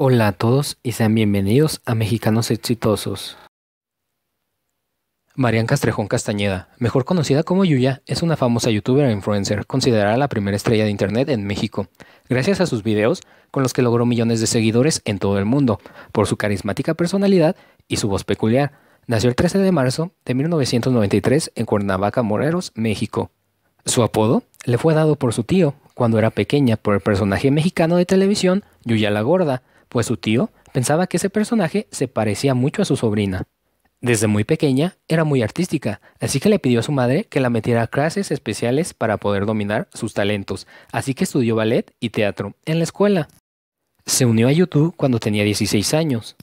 Hola a todos y sean bienvenidos a Mexicanos Exitosos. Marian Castrejón Castañeda, mejor conocida como Yuya, es una famosa youtuber e influencer, considerada la primera estrella de Internet en México, gracias a sus videos, con los que logró millones de seguidores en todo el mundo, por su carismática personalidad y su voz peculiar. Nació el 13 de marzo de 1993 en Cuernavaca, Moreros, México. Su apodo le fue dado por su tío, cuando era pequeña, por el personaje mexicano de televisión Yuya la Gorda, pues su tío pensaba que ese personaje se parecía mucho a su sobrina. Desde muy pequeña era muy artística, así que le pidió a su madre que la metiera a clases especiales para poder dominar sus talentos, así que estudió ballet y teatro en la escuela. Se unió a YouTube cuando tenía 16 años.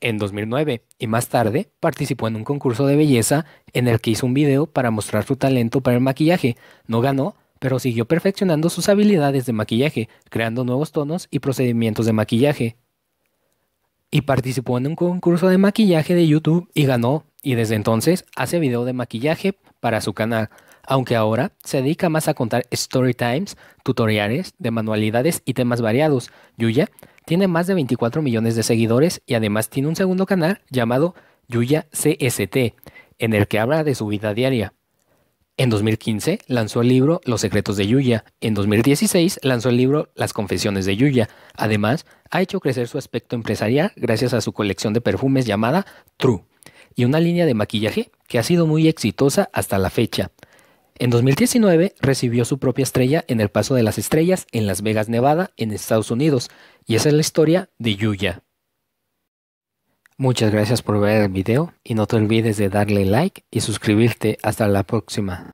En 2009 y más tarde participó en un concurso de belleza en el que hizo un video para mostrar su talento para el maquillaje. No ganó, pero siguió perfeccionando sus habilidades de maquillaje, creando nuevos tonos y procedimientos de maquillaje y participó en un concurso de maquillaje de YouTube y ganó y desde entonces hace video de maquillaje para su canal, aunque ahora se dedica más a contar story times, tutoriales de manualidades y temas variados. Yuya tiene más de 24 millones de seguidores y además tiene un segundo canal llamado Yuya CST, en el que habla de su vida diaria. En 2015 lanzó el libro Los secretos de Yuya. En 2016 lanzó el libro Las confesiones de Yuya. Además, ha hecho crecer su aspecto empresarial gracias a su colección de perfumes llamada True y una línea de maquillaje que ha sido muy exitosa hasta la fecha. En 2019 recibió su propia estrella en el Paso de las Estrellas en Las Vegas, Nevada, en Estados Unidos, y esa es la historia de Yuya. Muchas gracias por ver el video y no te olvides de darle like y suscribirte. Hasta la próxima.